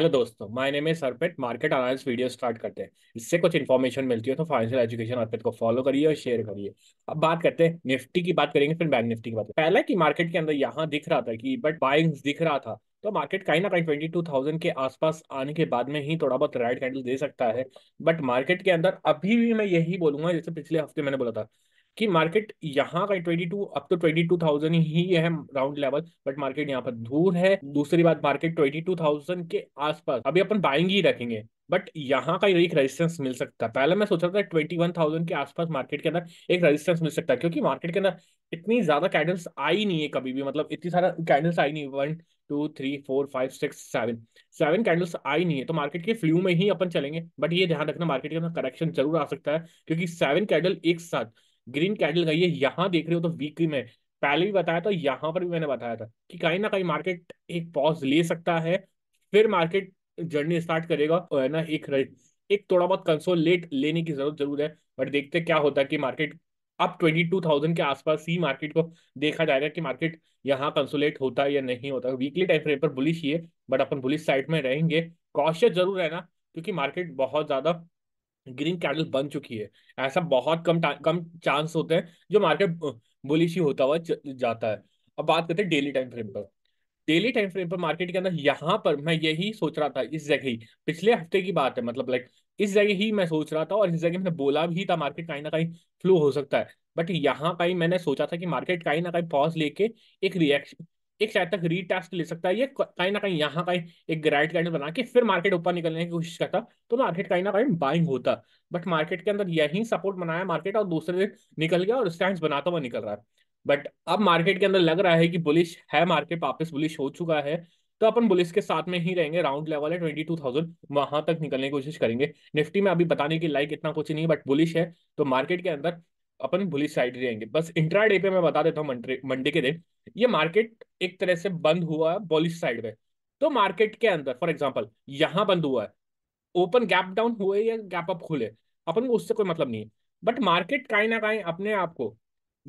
Hello दोस्तों my name is सरपेट market analysis video start करते हैं इससे कुछ इन्फॉर्मेशन मिलती है तो फाइनेंशियल एजुकेशन हरपेट को फॉलो करिए और शेयर करिए अब बात करते हैं निफ्टी की बात करेंगे फिर बैंक निफ्टी की बात पहले की मार्केट के अंदर यहाँ दिख रहा था कि बट बाइंग दिख रहा था तो मार्केट कहीं ना कहीं ट्वेंटी टू थाउजेंड के आसपास आने के बाद में ही थोड़ा बहुत रेड कैंडल दे सकता है बट मार्केट के अंदर अभी भी मैं यही बोलूंगा जैसे पिछले हफ्ते मैंने बोला था कि मार्केट यहाँ का टू अप तो थाउजेंड ही है राउंड लेवल बट मार्केट यहाँ पर दूर है हम्म। दूसरी बात मार्केट थाउजेंड के आसपास अभी अपन बाइंग ही रखेंगे बट यहाँ का एक रेजिस्टेंस मिल सकता है पहले मैं सोच रहा था ट्वेंटी वन थाउजेंड के आसपास मार्केट के अंदर एक रेजिस्टेंस मिल सकता है क्योंकि मार्केट के अंदर इतनी ज्यादा कैंडल्स आई नहीं है कभी भी मतलब इतनी सारा कैंडल्स आई नहीं one two three four five six seven seven candles आई नहीं है तो मार्केट के फ्लू में ही अपन चलेंगे बट ये ध्यान रखना मार्केट के अंदर करेक्शन जरूर आ सकता है क्योंकि सेवन कैंडल एक साथ ग्रीन कैंडल का ये यहाँ देख रहे हो तो वीकली में पहले भी बताया था यहाँ पर भी मैंने बताया था कि कहीं ना कहीं मार्केट एक पॉज ले सकता है फिर मार्केट जर्नी स्टार्ट करेगा और ना एक एक थोड़ा बहुत कंसोलेट लेने की जरूरत जरूर है बट देखते क्या होता है कि मार्केट अब ट्वेंटी टू थाउजेंड के आसपास ही मार्केट को देखा जाएगा कि मार्केट यहाँ कंसोलेट होता है या नहीं होता वीकली टाइम फ्रेम पर बुलिश ही है बट अपन बुलिश साइड में रहेंगे कॉशियस जरूर रहना क्योंकि मार्केट बहुत ज्यादा ग्रीन कैंडल बन चुकी है ऐसा बहुत कम कम चांस होते हैं जो मार्केट बुलिश ही होता हुआ जाता है अब बात करते हैं डेली टाइम फ्रेम पर डेली टाइम फ्रेम पर मार्केट के अंदर यहाँ पर मैं यही सोच रहा था इस जगह ही पिछले हफ्ते की बात है मतलब लाइक इस जगह ही मैं सोच रहा था और इस जगह मैंने बोला भी था मार्केट कहीं ना कहीं फ्लो हो सकता है बट यहाँ का ही मैंने सोचा था कि मार्केट कहीं ना कहीं पॉज लेके एक रिएक्शन एक शायद तक रीटेस्ट ले सकता है ये कहीं ना कहीं यहाँ का एक ग्राइड कैंडल बना के फिर मार्केट ऊपर निकलने की कोशिश करता तो मार्केट कहीं ना कहीं बाइंग होता बट मार्केट के अंदर यही सपोर्ट बनाया मार्केट और दूसरे दिन निकल गया और स्टैंड बनाता हुआ निकल रहा है बट अब मार्केट के अंदर लग रहा है कि बुलिश है मार्केट वापस बुलिश हो चुका है तो अपन बुलिस के साथ में ही रहेंगे राउंड लेवल है ट्वेंटी टू थाउजेंड वहां तक निकलने की कोशिश करेंगे निफ्टी में अभी बताने की लाइक इतना कुछ नहीं बट बुलिश है तो मार्केट के अंदर अपन बुलिस साइड ही रहेंगे बस इंट्रा डे पे मैं बता देता हूँ मंडे के दिन ये मार्केट एक तरह से बंद हुआ है बॉलिश साइड में तो मार्केट के अंदर फॉर एग्जाम्पल यहाँ बंद हुआ है ओपन गैप डाउन हुए या गैप अप खुले अपन को उससे कोई मतलब नहीं है बट मार्केट कहीं ना कहीं अपने आप को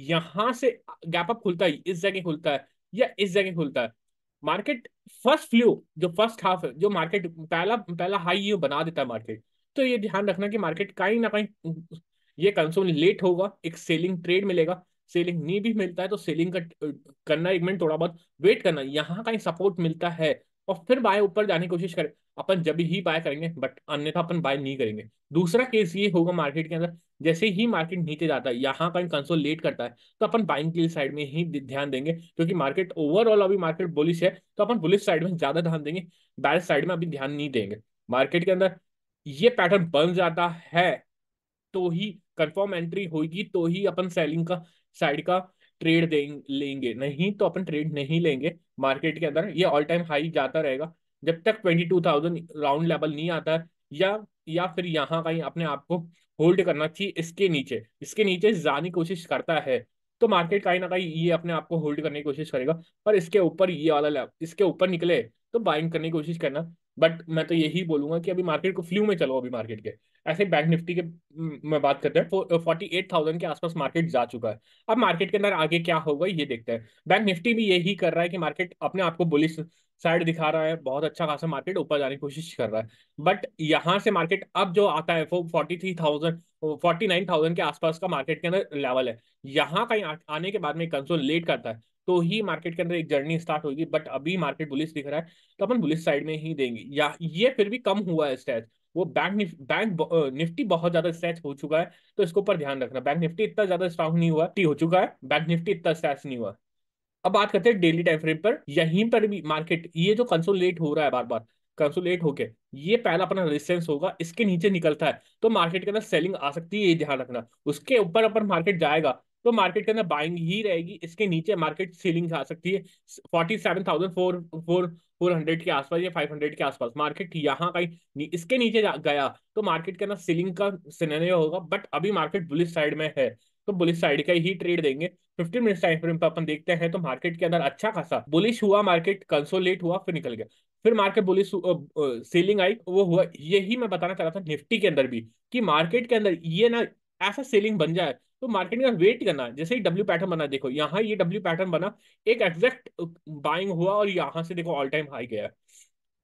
यहाँ से गैप अप खुलता है इस जगह खुलता है या इस जगह खुलता है मार्केट फर्स्ट फ्लू जो फर्स्ट हाफ है जो मार्केट पहला पहला हाई ये बना देता है मार्केट तो ये ध्यान रखना कि मार्केट कहीं ना कहीं ये कंसोल लेट होगा एक सेलिंग ट्रेड मिलेगा सेलिंग नहीं भी मिलता है तो सेलिंग का करना एक मिनट थोड़ा बहुत वेट करना यहाँ का ही सपोर्ट मिलता है और फिर बाय ऊपर जाने की कोशिश करें अपन जब ही बाय करेंगे बट अन्यथा अपन बाय नहीं करेंगे दूसरा केस ये होगा मार्केट के अंदर जैसे ही मार्केट नीचे जाता है यहाँ का कंसोल लेट करता है तो अपन बाइंग के लिए साइड में ही ध्यान देंगे क्योंकि मार्केट ओवरऑल अभी मार्केट बुलिश है तो अपन बुलिश साइड में ज्यादा ध्यान देंगे बैलिस साइड में अभी ध्यान नहीं देंगे मार्केट के अंदर ये पैटर्न बन जाता है तो ही कंफर्म एंट्री होगी तो ही अपन सेलिंग का साइड का ट्रेड लेंगे नहीं तो अपन ट्रेड नहीं लेंगे मार्केट के अंदर ये ऑल टाइम हाई जाता रहेगा जब तक twenty two thousand round level नहीं आता या या फिर यहाँ का अपने आप को होल्ड करना चाहिए इसके नीचे इसके नीचे जाने की कोशिश करता है तो मार्केट कहीं ना कहीं ये अपने आप को होल्ड करने की कोशिश करेगा पर इसके ऊपर ये वाला लेवल इसके ऊपर निकले तो बाइंग करने की कोशिश करना बट मैं तो यही बोलूंगा कि अभी मार्केट को फ्लू में चलो अभी मार्केट के ऐसे बैंक निफ्टी के मैं बात करते हैं फोर्टी एट थाउजेंड के आसपास मार्केट जा चुका है अब मार्केट के अंदर आगे क्या होगा ये देखते हैं बैंक निफ्टी भी यही कर रहा है कि मार्केट अपने आप को बुलिस साइड दिखा रहा है बहुत अच्छा खासा मार्केट ऊपर जाने की कोशिश कर रहा है बट यहाँ से मार्केट अब जो आता है वो forty three thousand forty nine thousand के आसपास का मार्केट के अंदर लेवल है यहाँ कहीं आने के बाद में कंसोल लेट करता है तो ही मार्केट के अंदर एक जर्नी स्टार्ट होगी बट अभी मार्केट बुलिस दिख रहा है तो अपन बुलिस साइड में ही देंगे या ये फिर भी कम हुआ है स्टैच वो बैंक निफ, बैंक निफ्टी बहुत ज्यादा स्ट्रेच हो चुका है तो इसके ऊपर ध्यान रखना बैंक निफ्टी इतना ज्यादा स्ट्रांग नहीं हुआ टी हो चुका है बैंक निफ्टी इतना स्ट्रेच नहीं हुआ अब बात करते हैं डेली टाइम फ्रेम पर यहीं पर भी मार्केट ये जो कंसोलेट हो रहा है बार बार कंसोलेट होके ये पहला अपना रेजिस्टेंस होगा इसके नीचे निकलता है तो मार्केट के अंदर सेलिंग आ सकती है ये ध्यान रखना उसके ऊपर अपन मार्केट जाएगा तो मार्केट के अंदर बाइंग ही रहेगी इसके नीचे मार्केट सीलिंग आ सकती है forty seven thousand four four four hundred के आसपास या फाइव हंड्रेड के आसपास मार्केट यहाँ कहीं इसके नीचे गया तो मार्केट के अंदर सीलिंग का सिनेरियो होगा बट अभी मार्केट बुलिस साइड में है तो बुलिस साइड का ही ट्रेड देंगे 15 मिनट टाइम फ्रेम पर अपन देखते हैं तो मार्केट के अंदर अच्छा खासा बुलिश हुआ मार्केट कंसोलेट हुआ फिर निकल गया फिर मार्केट बुलिस सेलिंग आई वो हुआ यही मैं बताना चाह रहा था निफ्टी के अंदर भी कि मार्केट के अंदर ये ना ऐसा सेलिंग बन जाए तो मार्केट का वेट करना जैसे ही डब्ल्यू पैटर्न बना देखो यहाँ ये डब्ल्यू पैटर्न बना एक एग्जैक्ट बाइंग हुआ और यहाँ से देखो ऑल टाइम हाई गया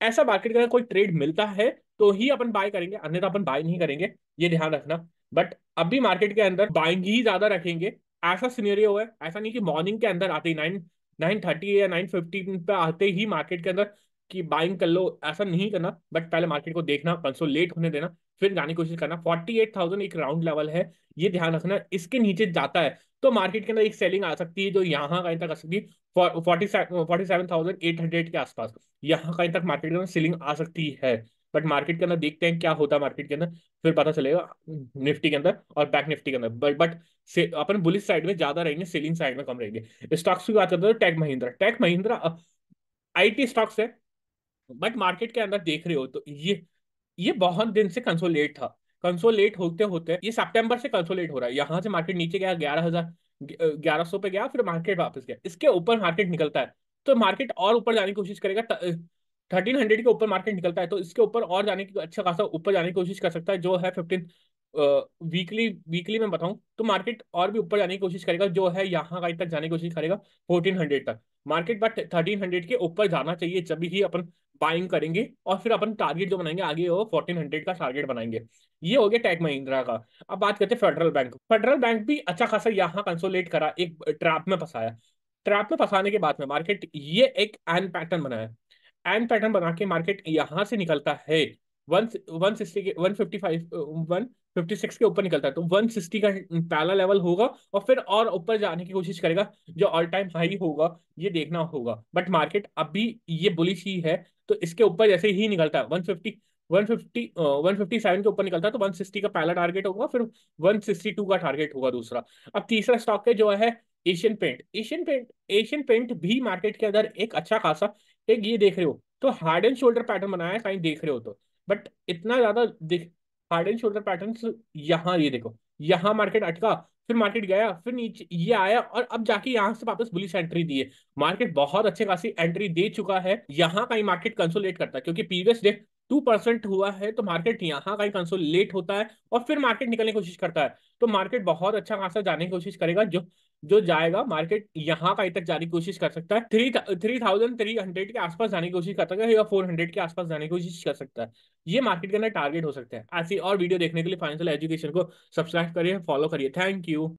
ऐसा मार्केट का कोई ट्रेड मिलता है तो ही अपन बाय करेंगे अन्यथा अपन बाय नहीं करेंगे ये ध्यान रखना बट अभी मार्केट के अंदर बाइंग ही ज्यादा रखेंगे ऐसा सीनेरियो है ऐसा नहीं कि मॉर्निंग के अंदर आते ही नाइन नाइन थर्टी या नाइन फिफ्टीन पे आते ही मार्केट के अंदर कि बाइंग कर लो ऐसा नहीं करना बट पहले मार्केट को देखना कंसोलेट होने देना फिर जाने की कोशिश करना फोर्टी एट थाउजेंड एक राउंड लेवल है ये ध्यान रखना इसके नीचे जाता है तो मार्केट के अंदर एक सेलिंग आ सकती है जो यहाँ कहीं तक आ सकती है के आसपास यहाँ कहीं तक मार्केट के अंदर सेलिंग आ सकती है बट मार्केट के अंदर देखते हैं क्या होता है मार्केट के अंदर फिर पता चलेगा निफ्टी के अंदर और बैक निफ्टी के अंदर बट बट अपन बुलिस साइड में ज्यादा रहेंगे सेलिंग साइड में कम रहेंगे स्टॉक्स की बात करते हैं tech Mahindra tech Mahindra IT stocks है बट मार्केट के अंदर देख रहे हो तो ये ये बहुत दिन से कंसोलेट था कंसोलेट होते होते ये सितंबर से कंसोलेट हो रहा है यहाँ से मार्केट नीचे गया ग्यारह हजार ग्यारह सौ पे गया फिर मार्केट वापस गया इसके ऊपर मार्केट निकलता है तो मार्केट और ऊपर जाने की कोशिश करेगा थर्टीन हंड्रेड के ऊपर मार्केट निकलता है तो इसके ऊपर और जाने की अच्छा खासा ऊपर जाने की कोशिश कर सकता है जो है फिफ्टीन वीकली वीकली मैं बताऊं तो मार्केट और भी ऊपर जाने की कोशिश करेगा जो है यहाँ का तक जाने की कोशिश करेगा फोर्टीन हंड्रेड तक मार्केट बट थर्टीन हंड्रेड के ऊपर जाना चाहिए जब ही अपन बाइंग करेंगे और फिर अपन टारगेट जो बनाएंगे आगे वो फोर्टीन हंड्रेड का टारगेट बनाएंगे ये हो गया टैक महिंद्रा का अब बात करते हैं फेडरल बैंक फेडरल बैंक भी अच्छा खासा यहाँ कंसोलेट करा एक ट्रैप में फंसाया ट्रैप में फंसाने के बाद में मार्केट ये एक एन पैटर्न बनाया एन पैटर्न बना के मार्केट यहाँ से निकलता है one one sixty one fifty five one fifty six के ऊपर निकलता है तो वन सिक्सटी का पहला लेवल होगा और फिर और ऊपर जाने की कोशिश करेगा जो ऑल टाइम हाई होगा ये देखना होगा बट मार्केट अभी ये बुलिश ही है तो इसके ऊपर जैसे ही निकलता है one fifty one fifty one fifty seven के ऊपर निकलता है तो वन सिक्सटी का पहला टारगेट होगा फिर वन सिक्सटी टू का टारगेट होगा दूसरा अब तीसरा स्टॉक है जो है Asian paint Asian paint Asian paint भी मार्केट के अंदर एक अच्छा खासा एक ये देख रहे हो तो हार्ड एंड शोल्डर पैटर्न बनाया कहीं देख रहे हो तो बट इतना ज्यादा हार्ड एंड शोल्डर पैटर्न यहाँ ये देखो यहाँ मार्केट अटका फिर मार्केट गया फिर नीचे ये आया और अब जाके यहाँ से वापस बुलिस एंट्री दी है मार्केट बहुत अच्छे खासी एंट्री दे चुका है यहाँ का ही मार्केट कंसोलेट करता है क्योंकि प्रीवियस डे टू परसेंट हुआ है तो मार्केट यहाँ का ही कंसोलिडेट होता है और फिर मार्केट निकलने की कोशिश करता है तो मार्केट बहुत अच्छा खासा जाने की कोशिश करेगा जो जो जाएगा मार्केट यहाँ का तक जाने की कोशिश कर सकता है three three thousand three hundred के आसपास जाने की कोशिश कर सकता है या फोर हंड्रेड के आसपास जाने की कोशिश कर सकता है ये मार्केट के अंदर टारगेट हो सकता है ऐसी और वीडियो देखने के लिए फाइनेंशियल एजुकेशन को सब्सक्राइब करिए फॉलो करिए थैंक यू